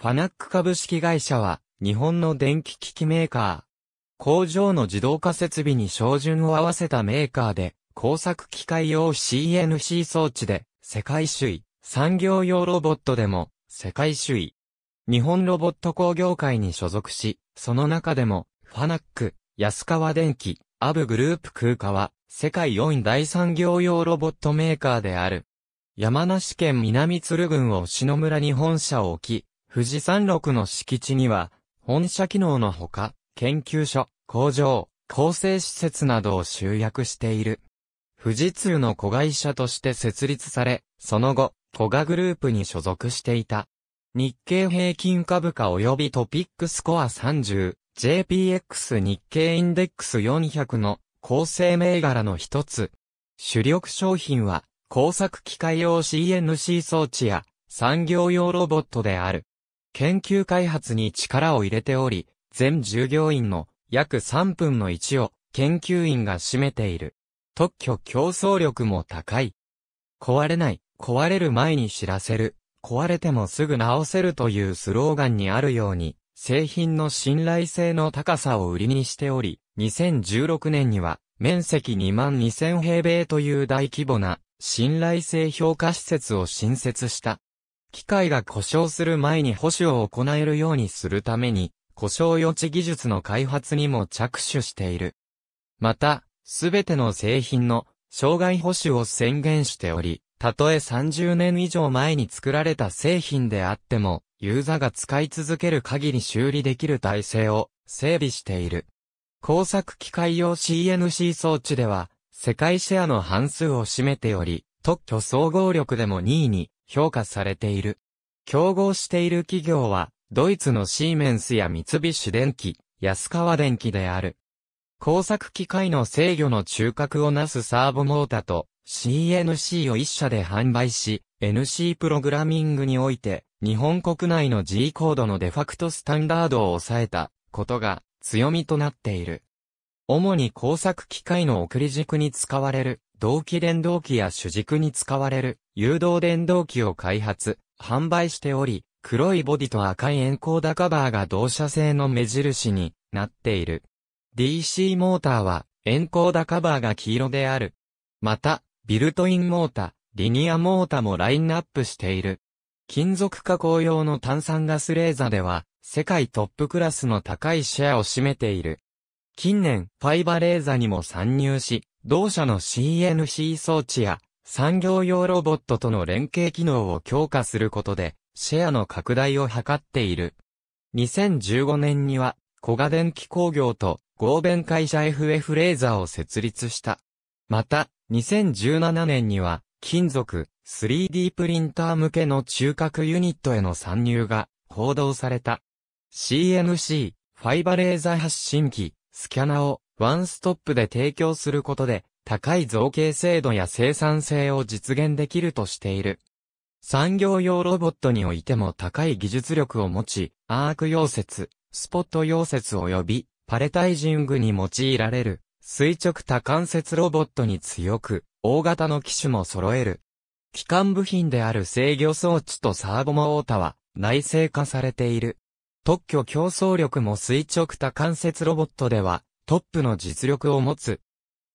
ファナック株式会社は、日本の電気機器メーカー。工場の自動化設備に照準を合わせたメーカーで、工作機械用 CNC 装置で、世界首位。産業用ロボットでも、世界首位。日本ロボット工業会に所属し、その中でも、ファナック、安川電機、アブグループ空化は、世界4位大産業用ロボットメーカーである。山梨県南鶴郡を篠村に本社を置き、富士山麓の敷地には、本社機能のほか、研究所、工場、構成施設などを集約している。富士通の子会社として設立され、その後、子賀グループに所属していた。日経平均株価及びトピックスコア30、JPX 日経インデックス400の構成銘柄の一つ。主力商品は工作機械用 CNC 装置や産業用ロボットである。研究開発に力を入れており、全従業員の約3分の1を研究員が占めている。特許競争力も高い。壊れない、壊れる前に知らせる、壊れてもすぐ直せるというスローガンにあるように、製品の信頼性の高さを売りにしており、2016年には、面積2万2000平米という大規模な、信頼性評価施設を新設した。機械が故障する前に保守を行えるようにするために、故障予知技術の開発にも着手している。また、すべての製品の障害保守を宣言しており、たとえ30年以上前に作られた製品であっても、ユーザーが使い続ける限り修理できる体制を整備している。工作機械用 CNC 装置では、世界シェアの半数を占めており、特許総合力でも2位に評価されている。競合している企業は、ドイツのシーメンスや三菱電機、安川電機である。工作機械の制御の中核をなすサーボモータと CNC を一社で販売し、NC プログラミングにおいて、日本国内の G コードのデファクトスタンダードを抑えたことが強みとなっている。主に工作機械の送り軸に使われる同期電動機や主軸に使われる誘導電動機を開発、販売しており、黒いボディと赤いエンコーダカバーが同社製の目印になっている。DC モーターはエンコーダカバーが黄色である。また、ビルトインモータ、リニアモータもラインナップしている。金属加工用の炭酸ガスレーザーでは、世界トップクラスの高いシェアを占めている。近年、ファイバレーザにも参入し、同社の CNC 装置や産業用ロボットとの連携機能を強化することで、シェアの拡大を図っている。2015年には、小賀電機工業と合弁会社 FF レーザーを設立した。また、2017年には、金属、3D プリンター向けの中核ユニットへの参入が報道された。CNC、ファイバレーザー発信機、スキャナをワンストップで提供することで、高い造形精度や生産性を実現できるとしている。産業用ロボットにおいても高い技術力を持ち、アーク溶接、スポット溶接及び、パレタイジングに用いられる、垂直多関節ロボットに強く、大型の機種も揃える。機関部品である制御装置とサーボモータは、内製化されている。特許競争力も垂直多関節ロボットでは、トップの実力を持つ。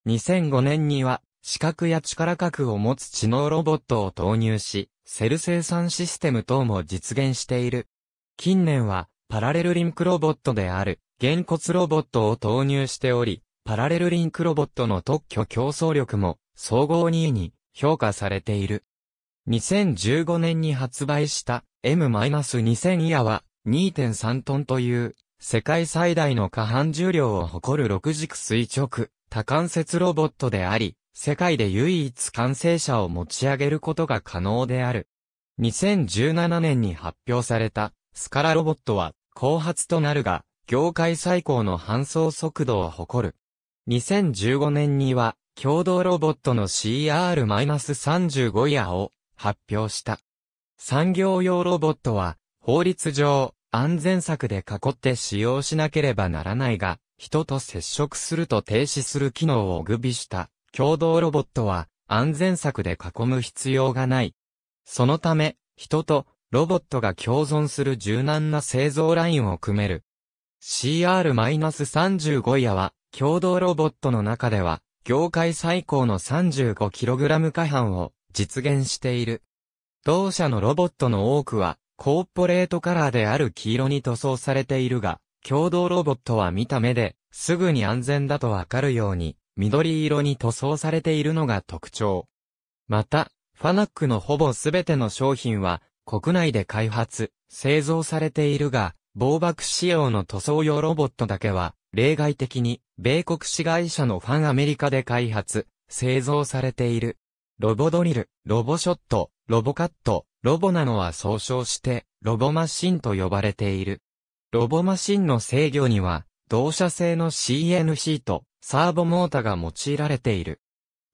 2005年には、視覚や力核を持つ知能ロボットを投入し、セル生産システム等も実現している。近年は、パラレルリンクロボットである、原骨ロボットを投入しており、パラレルリンクロボットの特許競争力も、総合2位に評価されている。2015年に発売した M-2000 イヤは2.3トンという世界最大の下半重量を誇る6軸垂直、多関節ロボットであり、世界で唯一完成車を持ち上げることが可能である。2017年に発表された、スカラロボットは、後発となるが、業界最高の搬送速度を誇る。2015年には、共同ロボットの CR-35 ヤを発表した。産業用ロボットは、法律上、安全策で囲って使用しなければならないが、人と接触すると停止する機能を具備した共同ロボットは安全策で囲む必要がない。そのため、人とロボットが共存する柔軟な製造ラインを組める。CR-35 やは、共同ロボットの中では、業界最高の 35kg 過半を実現している。同社のロボットの多くは、コーポレートカラーである黄色に塗装されているが、共同ロボットは見た目で、すぐに安全だとわかるように、緑色に塗装されているのが特徴。また、ファナックのほぼすべての商品は、国内で開発、製造されているが、防爆仕様の塗装用ロボットだけは、例外的に、米国市会社のファンアメリカで開発、製造されている。ロボドリル、ロボショット、ロボカット、ロボなのは総称して、ロボマシンと呼ばれている。ロボマシンの制御には、同社製の CNC とサーボモータが用いられている。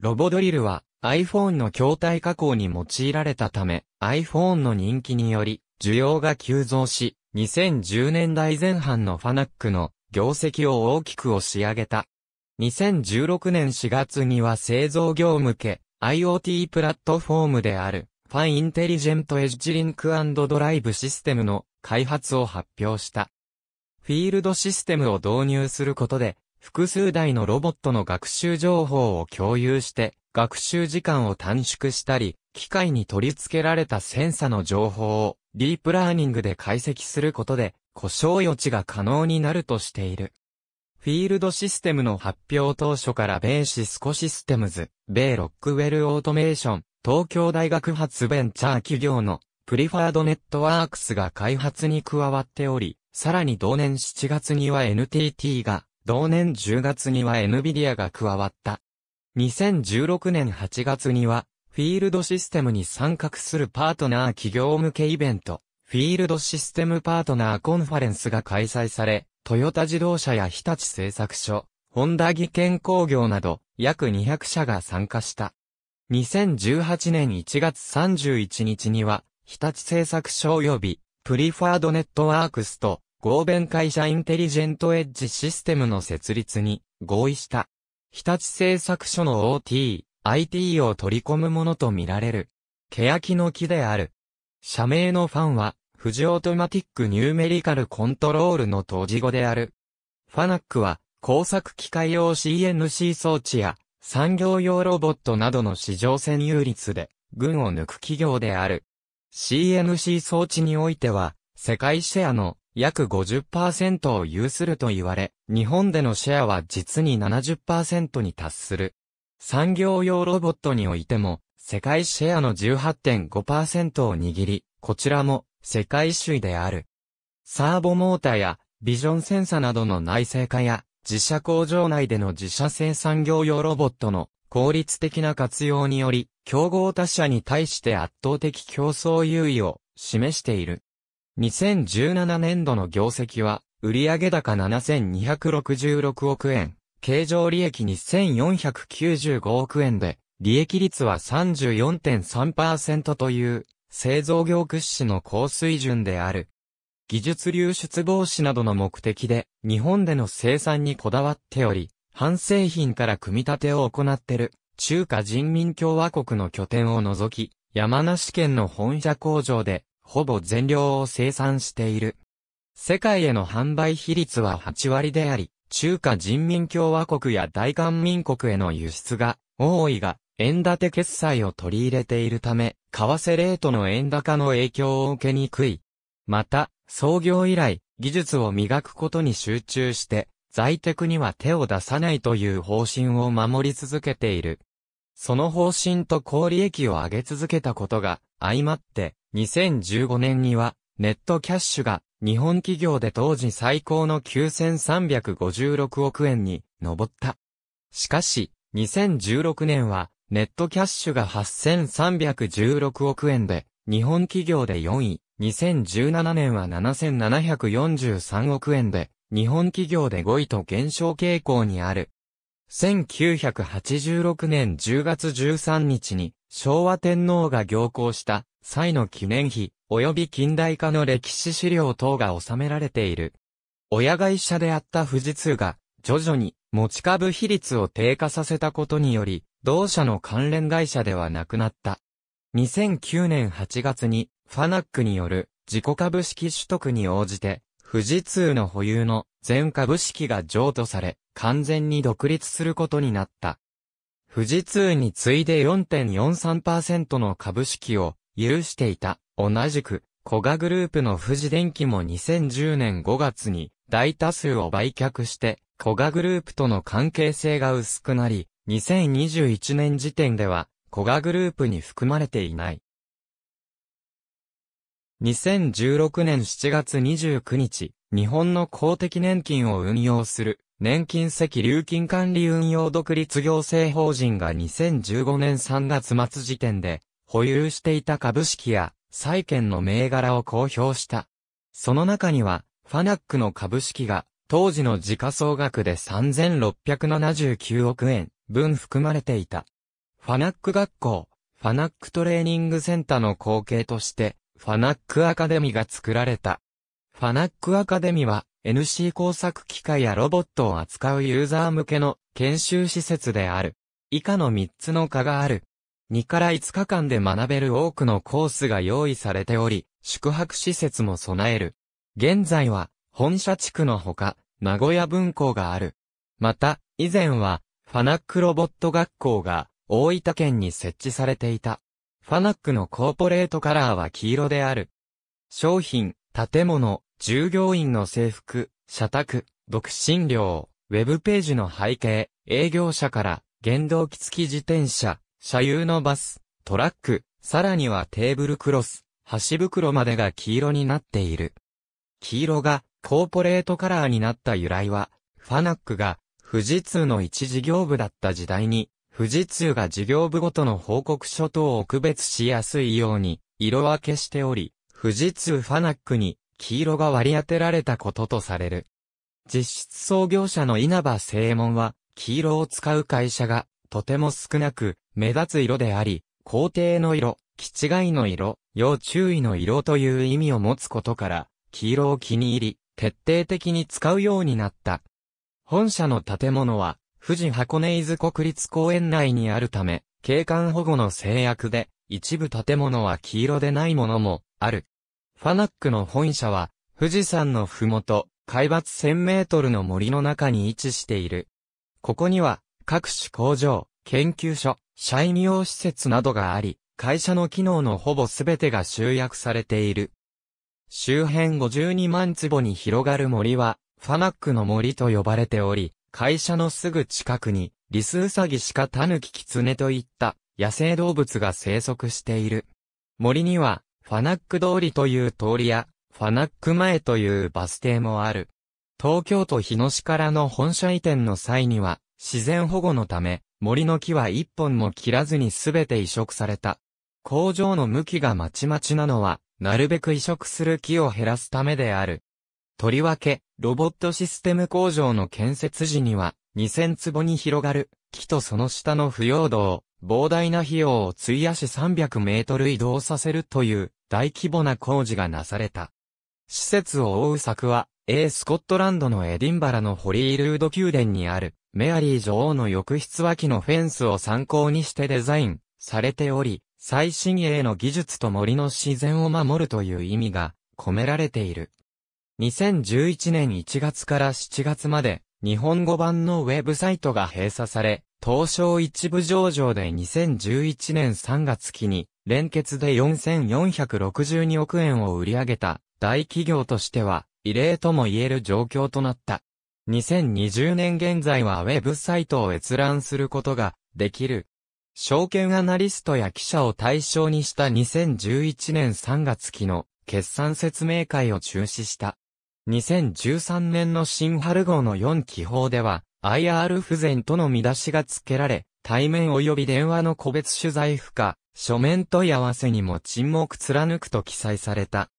ロボドリルは iPhone の筐体加工に用いられたため、iPhone の人気により、需要が急増し、2010年代前半のファナックの業績を大きく押し上げた。2016年4月には製造業向け IoT プラットフォームであるファンインテリジェントエッジリンクドライブシステムの開発を発表した。フィールドシステムを導入することで、複数台のロボットの学習情報を共有して、学習時間を短縮したり、機械に取り付けられたセンサの情報をディープラーニングで解析することで、故障予知が可能になるとしている。フィールドシステムの発表当初からベーシスコシステムズ、米ロックウェルオートメーション、東京大学発ベンチャー企業のプリファードネットワークスが開発に加わっており、さらに同年7月には NTT が、同年10月には NVIDIA が加わった。2016年8月には、フィールドシステムに参画するパートナー企業向けイベント、フィールドシステムパートナーコンファレンスが開催され、トヨタ自動車や日立製作所、ホンダ技研工業など、約200社が参加した。2018年1月31日には、日立製作所及び、プリファードネットワークスと、合弁会社インテリジェントエッジシステムの設立に合意した。日立製作所の OT、IT を取り込むものとみられる。欅の木である。社名のファンは、富士オートマティックニューメリカルコントロールの当時語である。ファナックは、工作機械用 CNC 装置や、産業用ロボットなどの市場占有率で、群を抜く企業である。CNC 装置においては、世界シェアの約50%を有すると言われ、日本でのシェアは実に70%に達する。産業用ロボットにおいても、世界シェアの18.5%を握り、こちらも世界主位である。サーボモーターやビジョンセンサなどの内製化や自社工場内での自社生産業用ロボットの効率的な活用により、競合他社に対して圧倒的競争優位を示している。2017年度の業績は、売上高7266億円、経常利益2495億円で、利益率は34.3%という、製造業屈指の高水準である。技術流出防止などの目的で、日本での生産にこだわっており、半製品から組み立てを行ってる、中華人民共和国の拠点を除き、山梨県の本社工場で、ほぼ全量を生産している。世界への販売比率は8割であり、中華人民共和国や大韓民国への輸出が多いが、円建て決済を取り入れているため、為替レートの円高の影響を受けにくい。また、創業以来、技術を磨くことに集中して、在宅には手を出さないという方針を守り続けている。その方針と高利益を上げ続けたことが相まって、2015年にはネットキャッシュが日本企業で当時最高の9356億円に上った。しかし、2016年はネットキャッシュが8316億円で日本企業で4位、2017年は7743億円で、日本企業で5位と減少傾向にある。1986年10月13日に、昭和天皇が行行した際の記念碑、及び近代化の歴史資料等が収められている。親会社であった富士通が、徐々に持ち株比率を低下させたことにより、同社の関連会社ではなくなった。2009年8月にファナックによる自己株式取得に応じて、富士通の保有の全株式が譲渡され、完全に独立することになった。富士通に次いで4.43%の株式を有していた。同じく、コガグループの富士電機も2010年5月に大多数を売却して、コガグループとの関係性が薄くなり、2021年時点では、コガグループに含まれていない。2016年7月29日、日本の公的年金を運用する、年金積流金管理運用独立行政法人が2015年3月末時点で、保有していた株式や、債券の銘柄を公表した。その中には、ファナックの株式が、当時の時価総額で3679億円分含まれていた。ファナック学校、ファナックトレーニングセンターの後継として、ファナックアカデミが作られた。ファナックアカデミは NC 工作機械やロボットを扱うユーザー向けの研修施設である。以下の3つの科がある。2から5日間で学べる多くのコースが用意されており、宿泊施設も備える。現在は、本社地区のほか、名古屋分校がある。また、以前は、ファナックロボット学校が、大分県に設置されていた。ファナックのコーポレートカラーは黄色である。商品、建物、従業員の制服、社宅、独身料、ウェブページの背景、営業者から、原動機付き自転車、車輸のバス、トラック、さらにはテーブルクロス、箸袋までが黄色になっている。黄色がコーポレートカラーになった由来は、ファナックが富士通の一事業部だった時代に、富士通が事業部ごとの報告書等を区別しやすいように、色分けしており、富士通ファナックに黄色が割り当てられたこととされる。実質創業者の稲葉正門は、黄色を使う会社が、とても少なく、目立つ色であり、皇帝の色、気違いの色、要注意の色という意味を持つことから、黄色を気に入り、徹底的に使うようになった。本社の建物は、富士箱根伊豆国立公園内にあるため、景観保護の制約で、一部建物は黄色でないものも、ある。ファナックの本社は、富士山のふもと、海抜1000メートルの森の中に位置している。ここには、各種工場、研究所、社員用施設などがあり、会社の機能のほぼすべてが集約されている。周辺52万坪に広がる森は、ファナックの森と呼ばれており、会社のすぐ近くに、リスウサギシカタヌキキツネといった野生動物が生息している。森には、ファナック通りという通りや、ファナック前というバス停もある。東京都日野市からの本社移転の際には、自然保護のため、森の木は一本も切らずにすべて移植された。工場の向きがまちまちなのは、なるべく移植する木を減らすためである。とりわけ、ロボットシステム工場の建設時には、2000坪に広がる、木とその下の腐葉土を、膨大な費用を費やし300メートル移動させるという、大規模な工事がなされた。施設を覆う柵は、A スコットランドのエディンバラのホリールード宮殿にある、メアリー女王の浴室脇のフェンスを参考にしてデザインされており、最新鋭の技術と森の自然を守るという意味が込められている。2011年1月から7月まで、日本語版のウェブサイトが閉鎖され、東証一部上場で2011年3月期に、連結で4462億円を売り上げた大企業としては、異例とも言える状況となった。2020年現在はウェブサイトを閲覧することができる。証券アナリストや記者を対象にした2011年3月期の決算説明会を中止した。2013年の新春号の4期報では、IR 不全との見出しが付けられ、対面及び電話の個別取材不可、書面問い合わせにも沈黙貫くと記載された。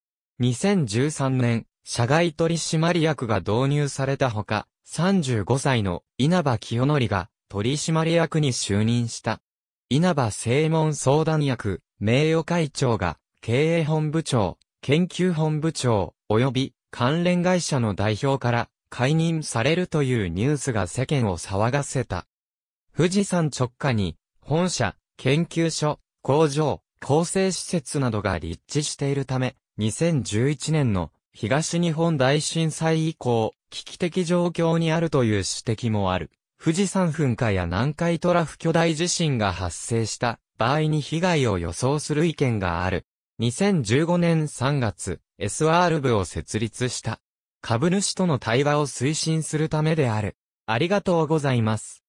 2013年、社外取締役が導入されたほか、35歳の稲葉清則が取締役に就任した。稲葉正門相談役、名誉会長が経営本部長、研究本部長、及び関連会社の代表から解任されるというニュースが世間を騒がせた。富士山直下に本社、研究所、工場、構成施設などが立地しているため、2011年の東日本大震災以降、危機的状況にあるという指摘もある。富士山噴火や南海トラフ巨大地震が発生した場合に被害を予想する意見がある。2015年3月、SR 部を設立した。株主との対話を推進するためである。ありがとうございます。